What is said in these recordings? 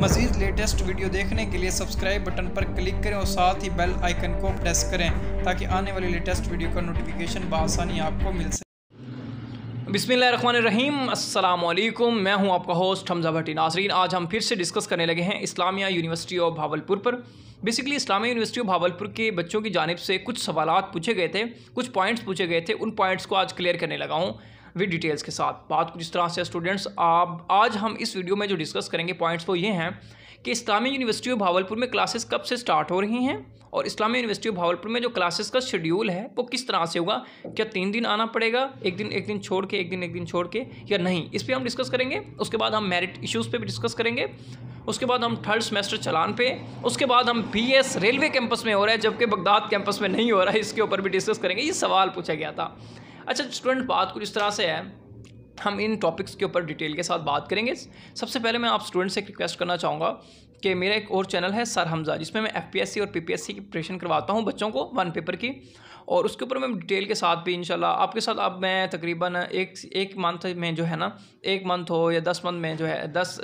मजीद latest video देखने के लिए सब्सक्राइब बटन पर क्लिक करें और साथ ही बेल आइकन को प्रेस करें ताकि आने वाली लेटेस्ट वीडियो का नोटिफिकेशन बसानी आपको मिल सके बिसमीम अल्लाम मैं हूं आपका होस्ट हमजा भट्टी नासरीन आज हम फिर से डिस्कस करने लगे हैं इस्लामिया यूनिवर्सिटी ऑफ भावलपुर पर basically Islamia university of Bahawalpur के बच्चों की जानब से कुछ सवाल पूछे गए थे कुछ पॉइंट्स पूछे गए थे उन पॉइंट्स को आज क्लियर करने लगा हूँ विद डिटेल्स के साथ बात कुछ इस तरह से स्टूडेंट्स आप आज हम इस वीडियो में जो डिस्कस करेंगे पॉइंट्स वो ये हैं कि इस्लामी यूनिवर्सिटी ऑफ भावलपुर में क्लासेस कब से स्टार्ट हो रही हैं और इस्लामी यूनिवर्सिटी ऑफ भावलपुर में जो क्लासेस का शेड्यूल है वो किस तरह से होगा क्या तीन दिन आना पड़ेगा एक दिन एक दिन छोड़ के एक दिन एक दिन छोड़ के या नहीं इस पर हम डिस्कस करेंगे उसके बाद हम मेरिट इश्यूज़ पर भी डिस्कस करेंगे उसके बाद हम थर्ड सेमेस्टर चलान पे उसके बाद हम बी एस रेलवे कैंपस में हो रहा है जबकि बगदाद कैंपस में नहीं हो रहा है इसके ऊपर भी डिस्कस करेंगे ये सवाल पूछा गया था अच्छा स्टूडेंट बात कुछ इस तरह से है हम इन टॉपिक्स के ऊपर डिटेल के साथ बात करेंगे सबसे पहले मैं आप स्टूडेंट से एक रिक्वेस्ट करना चाहूँगा कि मेरा एक और चैनल है सर हमजा जिसमें मैं एफ और पी की प्रिपरेशन करवाता हूँ बच्चों को वन पेपर की और उसके ऊपर मैं डिटेल के साथ भी इनशाला आपके साथ अब मैं तकरीबन एक एक मंथ में जो है ना एक मंथ हो या दस मंथ में जो है दस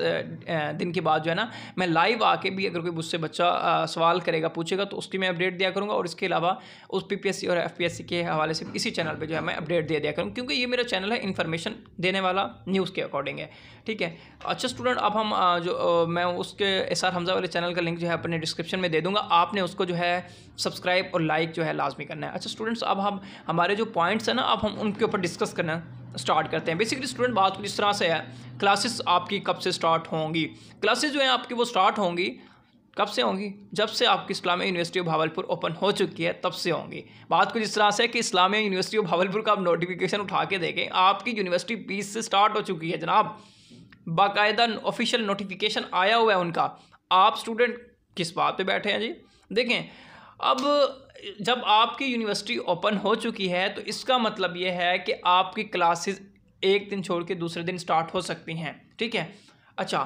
दिन के बाद जो है ना मैं लाइव आके भी अगर कोई मुझसे बच्चा सवाल करेगा पूछेगा तो उसकी मैं अपडेट दिया करूँगा और इसके अलावा उस पी और एफ के हवाले से इसी चैनल पर जो है मैं अपडेट दे दिया करूँ क्योंकि ये मेरा चैनल है इन्फॉर्मेशन देने वाला न्यूज़ के अकॉर्डिंग है ठीक है अच्छा स्टूडेंट अब हम जो मैं उसके एस आर हमजा वाले चैनल का लिंक जो है अपने डिस्क्रिप्शन में दे दूँगा आपने उसको जो है सब्सक्राइब और लाइक जो है लाजमी करना है अच्छा स्टूडेंट्स अब हम हमारे जो पॉइंट्स हैं ना अब हम उनके ऊपर डिस्कस करना स्टार्ट करते हैं बेसिकली स्टूडेंट बात कुछ इस तरह से है क्लासेस आपकी कब से स्टार्ट होंगी क्लासेस जो हैं आपकी वो स्टार्ट होंगी कब से होंगी जब से आपकी Islamia university of Bahawalpur open हो चुकी है तब से होंगी बात कुछ इस तरह से कि इस्लामिया यूनिवर्सिटी ऑफ भावलपुर का आप नोटिफिकेशन उठा के देखें आपकी यूनिवर्सिटी बीस से स्टार्ट हो चुकी है जनाब बाकायदा ऑफिशियल नोटिफिकेशन आया हुआ है उनका आप स्टूडेंट किस बात पे बैठे हैं जी देखें अब जब आपकी यूनिवर्सिटी ओपन हो चुकी है तो इसका मतलब ये है कि आपकी क्लासेस एक दिन छोड़ के दूसरे दिन स्टार्ट हो सकती हैं ठीक है अच्छा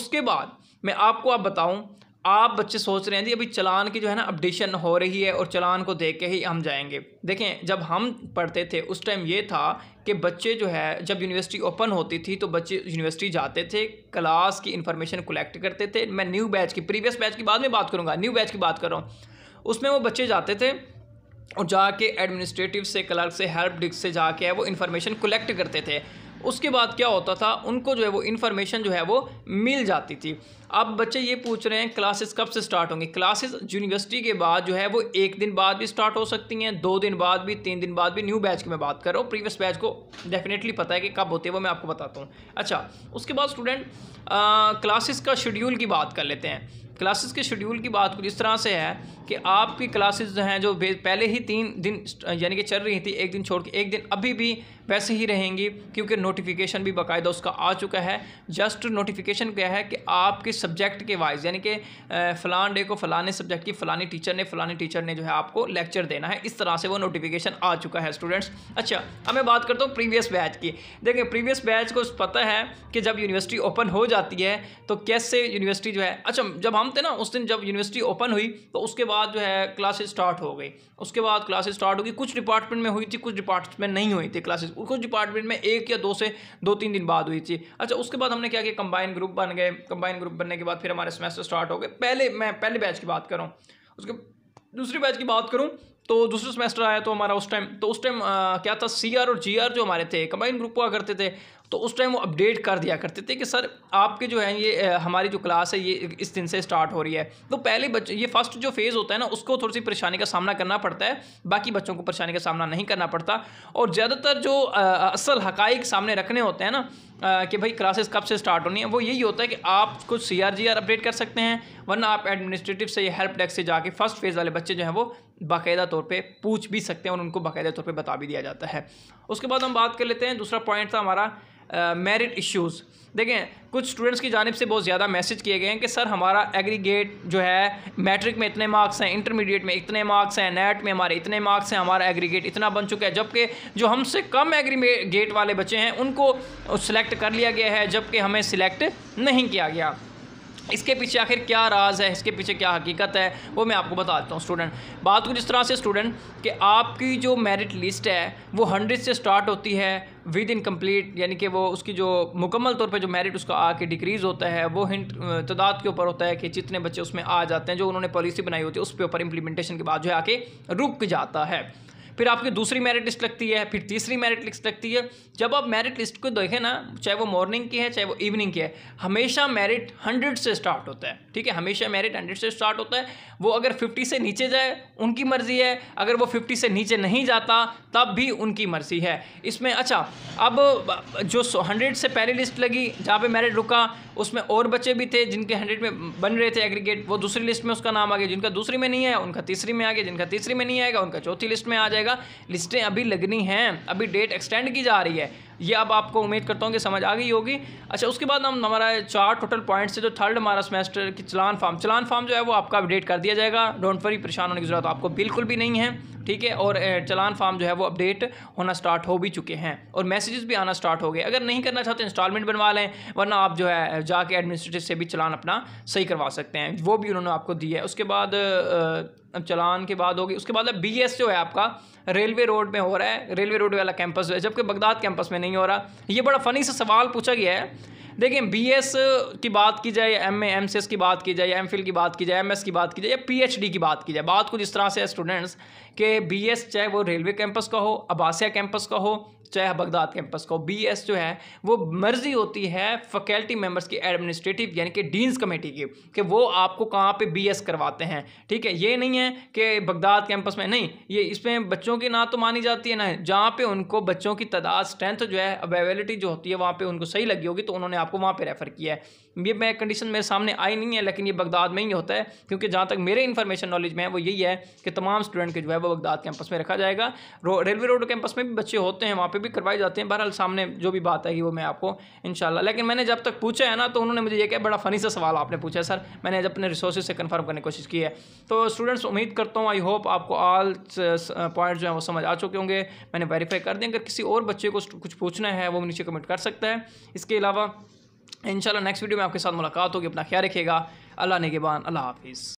उसके बाद मैं आपको आप बताऊं आप बच्चे सोच रहे हैं जी अभी चलान की जो है ना अपडेशन हो रही है और चलान को देख के ही हम जाएंगे देखें जब हम पढ़ते थे उस टाइम ये था कि बच्चे जो है जब यूनिवर्सिटी ओपन होती थी तो बच्चे यूनिवर्सिटी जाते थे क्लास की इन्फॉर्मेशन कलेक्ट करते थे मैं न्यू बैच की प्रीवियस बैच की बाद में बात करूँगा न्यू बैच की बात कर रहा हूँ उसमें वो बच्चे जाते थे और जाके एडमिनिस्ट्रेटिव से क्लर्क से हेल्प डिस्क से जाके है वो इन्फॉर्मेशन कलेक्ट करते थे उसके बाद क्या होता था उनको जो है वो इन्फॉर्मेशन जो है वो मिल जाती थी अब बच्चे ये पूछ रहे हैं क्लासेस कब से स्टार्ट होंगी क्लासेस यूनिवर्सिटी के बाद जो है वो एक दिन बाद भी स्टार्ट हो सकती हैं दो दिन बाद भी तीन दिन बाद भी न्यू बैच की मैं बात कर रहा हूँ प्रीवियस बैच को डेफिनेटली पता है कि कब होती है वो मैं आपको बताता हूँ अच्छा उसके बाद स्टूडेंट क्लासेस का शेड्यूल की बात कर लेते हैं क्लासेस के शेड्यूल की बात कुछ इस तरह से है कि आपकी क्लासेस जो हैं जो पहले ही तीन दिन यानी कि चल रही थी एक दिन छोड़ के एक दिन अभी भी वैसे ही रहेंगी क्योंकि नोटिफिकेशन भी बाकायदा उसका आ चुका है जस्ट नोटिफिकेशन क्या है कि आपके सब्जेक्ट के वाइज यानी कि फ़लान डे को फ़लाने सब्जेक्ट की फ़लानी टीचर ने फ़लानी टीचर ने जो है आपको लेक्चर देना है इस तरह से वो नोटिफिकेशन आ चुका है स्टूडेंट्स अच्छा अब मैं बात करता हूँ प्रीवियस बैच की देखिए प्रीवियस बैच को पता है कि जब यूनिवर्सिटी ओपन हो जाती है तो कैसे यूनिवर्सिटी जो है अच्छा जब हम एग्ज़ाम थे ना उस दिन जब यूनिवर्सिटी ओपन हुई तो उसके बाद जो है क्लासेस स्टार्ट हो गई उसके बाद क्लासेस स्टार्ट होगी कुछ डिपार्टमेंट में हुई थी कुछ डिपार्टमेंट में नहीं हुई थी क्लासेस कुछ डिपार्टमेंट में एक या दो से दो तीन दिन बाद हुई थी अच्छा उसके बाद हमने क्या किया कंबाइन ग्रुप बन गए कंबाइन ग्रुप बनने के बाद फिर हमारे सेमेस्टर स्टार्ट हो गए पहले मैं पहले बैच की बात करूँ उसके दूसरी बैच की बात करूँ तो दूसरा सेमेस्टर आया तो हमारा उस टाइम तो उस टाइम क्या था सी आर और जी आर जो हमारे थे कंबाइन ग्रुप हुआ करते थे तो उस टाइम वो अपडेट कर दिया करते थे कि सर आपके जो है ये हमारी जो क्लास है ये इस दिन से स्टार्ट हो रही है तो पहले बच्चे ये फर्स्ट जो फेज़ होता है ना उसको थोड़ी सी परेशानी का सामना करना पड़ता है बाकी बच्चों को परेशानी का सामना नहीं करना पड़ता और ज़्यादातर जो असल हकाइक सामने रखने होते हैं ना कि भाई क्लासेस कब से स्टार्ट होनी है वो यही होता है कि आप कुछ C R G R update कर सकते हैं वरना आप एडमिनिस्ट्रेटिव से या हेल्प डेस्क से जाके फर्स्ट फेज़ वाले बच्चे जो हैं वो बाकायदा तौर पे पूछ भी सकते हैं और उनको बाकायदा तौर पे बता भी दिया जाता है उसके बाद हम बात कर लेते हैं दूसरा पॉइंट था हमारा मेरिट uh, इश्यूज़ देखें कुछ स्टूडेंट्स की जानब से बहुत ज़्यादा मैसेज किए गए हैं कि सर हमारा एग्रीगेट जो है मैट्रिक में इतने मार्क्स हैं इंटरमीडिएट में इतने मार्क्स हैं नेट में हमारे इतने मार्क्स हैं हमारा एग्रीगेट इतना बन चुका है जबकि जो हमसे कम एग्रीगेट वाले बच्चे हैं उनको सिलेक्ट कर लिया गया है जबकि हमें सिलेक्ट नहीं किया गया इसके पीछे आखिर क्या राज है इसके पीछे क्या हकीकत है वो मैं आपको बता देता हूँ स्टूडेंट बात कुछ इस तरह से स्टूडेंट कि आपकी जो मेरिट लिस्ट है वो हंड्रेड से स्टार्ट होती है विद इन कम्प्लीट यानी कि वो उसकी जो मुकम्मल तौर पे जो मेरिट उसका आके डिक्रीज़ होता है वो हिंट तदाद के ऊपर होता है कि जितने बच्चे उसमें आ जाते हैं जो उन्होंने पॉलिसी बनाई होती है उस ऊपर इम्प्लीमेंटेशन के बाद जो है आके रुक जाता है फिर आपकी दूसरी मेरिट लिस्ट लगती है फिर तीसरी मेरिट लिस्ट लगती है जब आप मेरिट लिस्ट को देखें ना चाहे वो मॉर्निंग की है चाहे वो इवनिंग की है हमेशा मेरिट हंड्रेड से स्टार्ट होता है ठीक है हमेशा मेरिट हंड्रेड से स्टार्ट होता है वो अगर फिफ्टी से नीचे जाए उनकी मर्ज़ी है अगर वो फिफ्टी से नीचे नहीं जाता तब भी उनकी मर्ज़ी है इसमें अच्छा अब जो हंड्रेड से पहली लिस्ट लगी जहाँ पर मेरिट रुका उसमें और बच्चे भी थे जिनके हंड्रेड में बन रहे थे एग्रीगेट वो दूसरी लिस्ट में उसका नाम आ गया जिनका दूसरी में नहीं है उनका तीसरी में आ गया जिनका तीसरी में नहीं आएगा उनका चौथी लिस्ट में आ जाएगा जाएगा लिस्टें अभी लगनी हैं अभी डेट एक्सटेंड की जा रही है ये अब आपको उम्मीद करता हूँ कि समझ आ गई होगी अच्छा उसके बाद हम हमारा चार टोटल पॉइंट्स से जो थर्ड हमारा सेमेस्टर की चलान फार्म चलान फार्म जो है वो आपका अपडेट कर दिया जाएगा डोंट वरी परेशान होने की ज़रूरत आपको बिल्कुल भी नहीं है ठीक है और चलान फार्म जो है वो अपडेट होना स्टार्ट हो भी चुके हैं और मैसेजेस भी आना स्टार्ट हो गए अगर नहीं करना चाहते इंस्टॉलमेंट बनवा लें वरना आप जो है जाके एडमिनिस्ट्रेटिव से भी चलान अपना सही करवा सकते हैं वो भी उन्होंने आपको दी है उसके बाद अब चलान के बाद होगी उसके बाद बी जो है आपका रेलवे रोड में हो रहा है रेलवे रोड वाला कैंपस जबकि बगदाद कैंपस में नहीं हो रहा ये बड़ा फ़नी सा सवाल पूछा गया है देखिए एस की बात की जाए एम ए एम की बात की जाए एम की बात की जाए एम की बात की जाए या डी की बात की जाए बात कुछ इस तरह से स्टूडेंट्स के एस चाहे वो रेलवे कैंपस का हो अबासिया कैंपस का हो चाहे बगदाद कैंपस का हो बी एस जो है वो मर्जी होती है फैकल्टी मेम्बर्स की एडमिनिस्ट्रेटिव यानी कि डीन्स कमेटी की कि वो आपको कहाँ पे बी एस करवाते हैं ठीक है ये नहीं है कि बगदाद कैंपस में नहीं ये इसमें बच्चों की ना तो मानी जाती है ना जहाँ पे उनको बच्चों की तादाद स्ट्रेंथ जो है अवेलेबिलिटी जो होती है वहाँ पर उनको सही लगी होगी तो उन्होंने आपको वहाँ पर रेफ़र किया है ये मैं कंडीशन मेरे सामने आई नहीं है लेकिन ये बगदाद में ही होता है क्योंकि जहाँ तक मेरे इन्फॉर्मेशन नॉलेज में है वो यही है कि तमाम स्टूडेंट के जो है वो बगदाद कैंपस में रखा जाएगा रो, रेलवे रोड कैंपस में भी बच्चे होते हैं वहाँ पर भी करवाए जाते हैं बहरहाल सामने जो भी बात आएगी वो मैं आपको इन लेकिन मैंने जब तक पूछा है ना तो उन्होंने मुझे ये कहा बड़ा फ़नी सा सवाल आपने पूछा है सर मैंने अपने रिसोर्स से कन्फर्म करने की कोशिश की है तो स्टूडेंट्स उम्मीद करता हूँ आई होप आपको आल पॉइंट जो है वो समझ आ चुके होंगे मैंने वेरीफाई कर दें अगर किसी और बच्चे को कुछ पूछना है वो नीचे कमेंट कर सकता है इसके अलावा इंशाल्लाह नेक्स्ट वीडियो में आपके साथ मुलाकात होगी अपना ख्याल रखिएगा अल्लाह नेगेबान अल्लाह हाफिज़